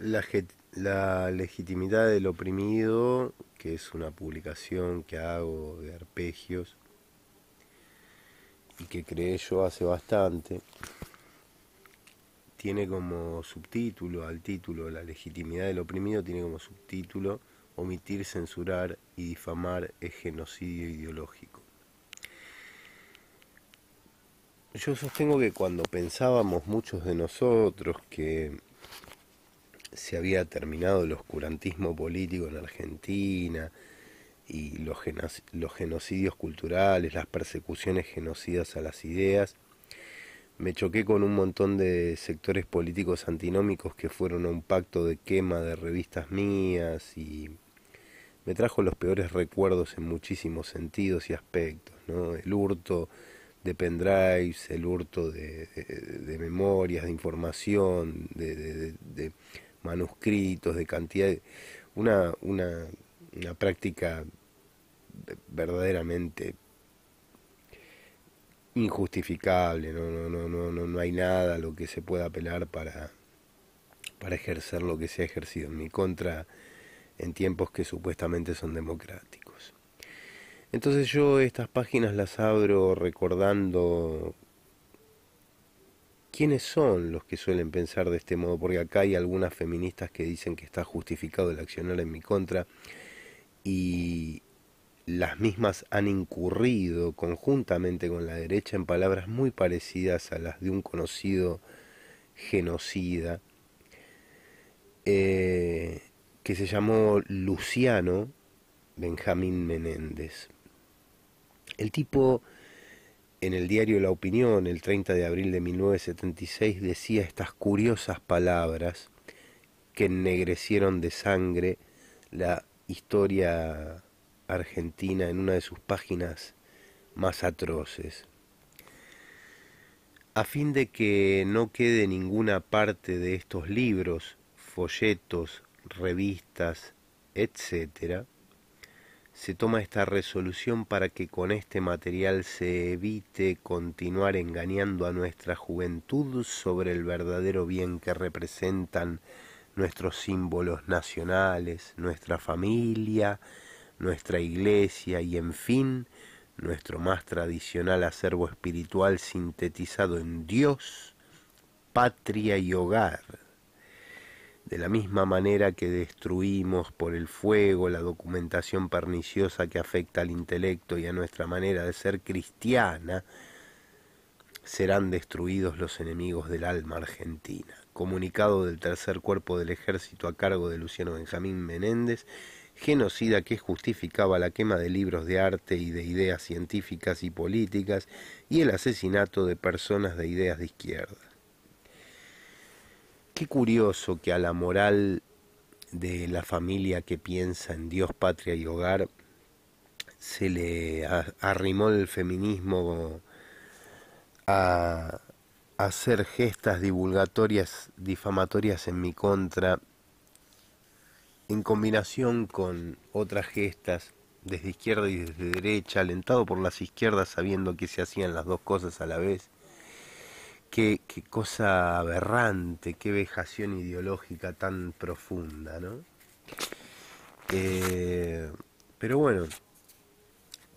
la, legitimidad del oprimido, que es una publicación que hago de arpegios y que creé yo hace bastante, tiene como subtítulo al título La legitimidad del oprimido, tiene como subtítulo Omitir, censurar y difamar es genocidio ideológico. Yo sostengo que cuando pensábamos muchos de nosotros que se había terminado el oscurantismo político en Argentina y los, genocidios culturales, las persecuciones genocidas a las ideas. Me choqué con un montón de sectores políticos antinómicos que fueron a un pacto de quema de revistas mías y me trajo los peores recuerdos en muchísimos sentidos y aspectos, ¿no? El hurto de pendrives, el hurto de, de, memorias, de información, de manuscritos, de cantidad de... Una, una, una práctica verdaderamente injustificable, no, no, no, no, no, no hay nada a lo que se pueda apelar para, para ejercer lo que se ha ejercido en mi contra en tiempos que supuestamente son democráticos. Entonces yo estas páginas las abro recordando ¿Quiénes son los que suelen pensar de este modo? Porque acá hay algunas feministas que dicen que está justificado el accionar en mi contra y las mismas han incurrido conjuntamente con la derecha en palabras muy parecidas a las de un conocido genocida eh, que se llamó Luciano Benjamín Menéndez. El tipo en el diario La Opinión, el 30 de abril de 1976, decía estas curiosas palabras que ennegrecieron de sangre la historia argentina en una de sus páginas más atroces. A fin de que no quede ninguna parte de estos libros, folletos, revistas, etcétera, se toma esta resolución para que con este material se evite continuar engañando a nuestra juventud sobre el verdadero bien que representan nuestros símbolos nacionales, nuestra familia, nuestra iglesia y en fin, nuestro más tradicional acervo espiritual sintetizado en Dios, patria y hogar. De la misma manera que destruimos por el fuego la documentación perniciosa que afecta al intelecto y a nuestra manera de ser cristiana, serán destruidos los enemigos del alma argentina. Comunicado del tercer cuerpo del ejército a cargo de Luciano Benjamín Menéndez, genocida que justificaba la quema de libros de arte y de ideas científicas y políticas y el asesinato de personas de ideas de izquierda. Qué curioso que a la moral de la familia que piensa en Dios, patria y hogar se le arrimó el feminismo a hacer gestas divulgatorias, difamatorias en mi contra, en combinación con otras gestas desde izquierda y desde derecha, alentado por las izquierdas sabiendo que se hacían las dos cosas a la vez, Qué, cosa aberrante, qué vejación ideológica tan profunda, ¿no? Eh, pero bueno,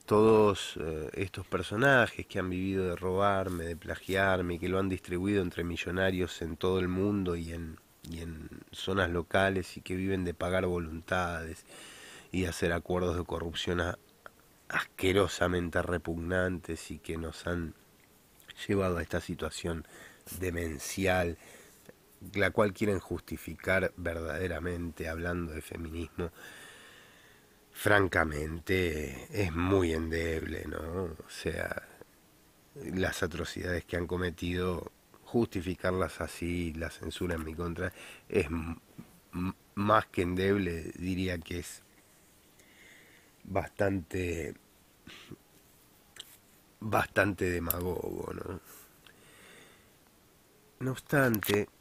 todos eh, estos personajes que han vivido de robarme, de plagiarme, que lo han distribuido entre millonarios en todo el mundo y en, zonas locales y que viven de pagar voluntades y hacer acuerdos de corrupción asquerosamente repugnantes y que nos han llevado a esta situación demencial, la cual quieren justificar verdaderamente hablando de feminismo, francamente es muy endeble, ¿no? O sea, las atrocidades que han cometido, justificarlas así, la censura en mi contra, es más que endeble, diría que es bastante bastante demagogo. ¿no? no obstante,